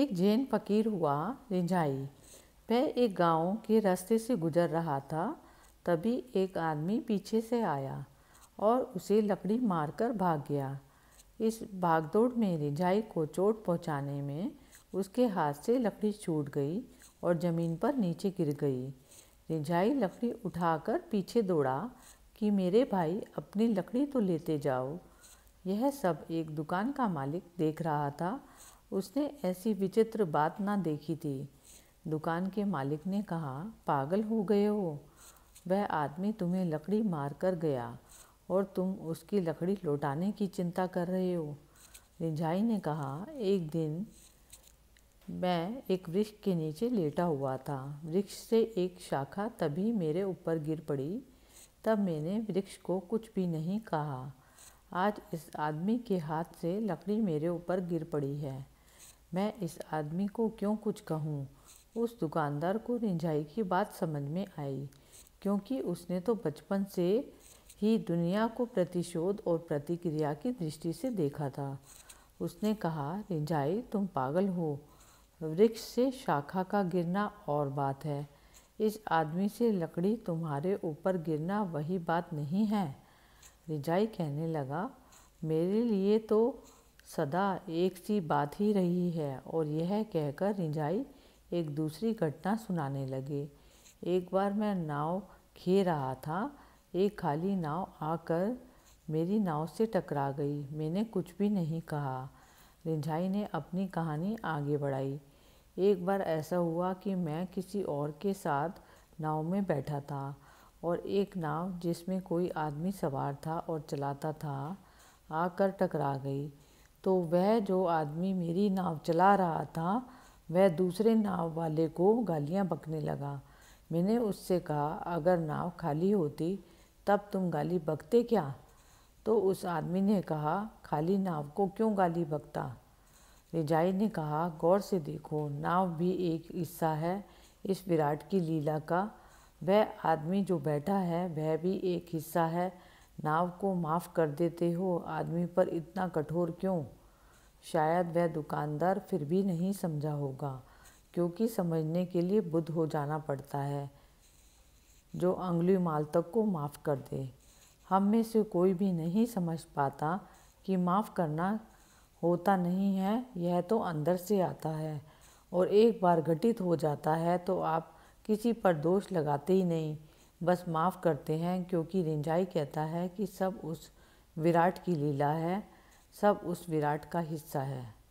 एक जैन फकीर हुआ रिंझाई वह एक गांव के रास्ते से गुजर रहा था तभी एक आदमी पीछे से आया और उसे लकड़ी मारकर भाग गया इस भागदौड़ में रिझाई को चोट पहुंचाने में उसके हाथ से लकड़ी छूट गई और ज़मीन पर नीचे गिर गई रिझाई लकड़ी उठाकर पीछे दौड़ा कि मेरे भाई अपनी लकड़ी तो लेते जाओ यह सब एक दुकान का मालिक देख रहा था उसने ऐसी विचित्र बात ना देखी थी दुकान के मालिक ने कहा पागल हो गए हो वह आदमी तुम्हें लकड़ी मार कर गया और तुम उसकी लकड़ी लौटाने की चिंता कर रहे हो रिंझाई ने कहा एक दिन मैं एक वृक्ष के नीचे लेटा हुआ था वृक्ष से एक शाखा तभी मेरे ऊपर गिर पड़ी तब मैंने वृक्ष को कुछ भी नहीं कहा आज इस आदमी के हाथ से लकड़ी मेरे ऊपर गिर पड़ी है मैं इस आदमी को क्यों कुछ कहूँ उस दुकानदार को रिंझाई की बात समझ में आई क्योंकि उसने तो बचपन से ही दुनिया को प्रतिशोध और प्रतिक्रिया की दृष्टि से देखा था उसने कहा रिंझाई तुम पागल हो वृक्ष से शाखा का गिरना और बात है इस आदमी से लकड़ी तुम्हारे ऊपर गिरना वही बात नहीं है रिजाई कहने लगा मेरे लिए तो सदा एक सी बात ही रही है और यह कहकर रिंजाई एक दूसरी घटना सुनाने लगे एक बार मैं नाव खे रहा था एक खाली नाव आकर मेरी नाव से टकरा गई मैंने कुछ भी नहीं कहा रिंझाई ने अपनी कहानी आगे बढ़ाई एक बार ऐसा हुआ कि मैं किसी और के साथ नाव में बैठा था और एक नाव जिसमें कोई आदमी सवार था और चलाता था आकर टकरा गई तो वह जो आदमी मेरी नाव चला रहा था वह दूसरे नाव वाले को गालियाँ बकने लगा मैंने उससे कहा अगर नाव खाली होती तब तुम गाली बकते क्या तो उस आदमी ने कहा खाली नाव को क्यों गाली बकता रिजाई ने कहा गौर से देखो नाव भी एक हिस्सा है इस विराट की लीला का वह आदमी जो बैठा है वह भी एक हिस्सा है नाव को माफ़ कर देते हो आदमी पर इतना कठोर क्यों शायद वह दुकानदार फिर भी नहीं समझा होगा क्योंकि समझने के लिए बुद्ध हो जाना पड़ता है जो माल मालतक को माफ़ कर दे हम में से कोई भी नहीं समझ पाता कि माफ़ करना होता नहीं है यह तो अंदर से आता है और एक बार घटित हो जाता है तो आप किसी पर दोष लगाते ही नहीं बस माफ़ करते हैं क्योंकि रिंजाई कहता है कि सब उस विराट की लीला है सब उस विराट का हिस्सा है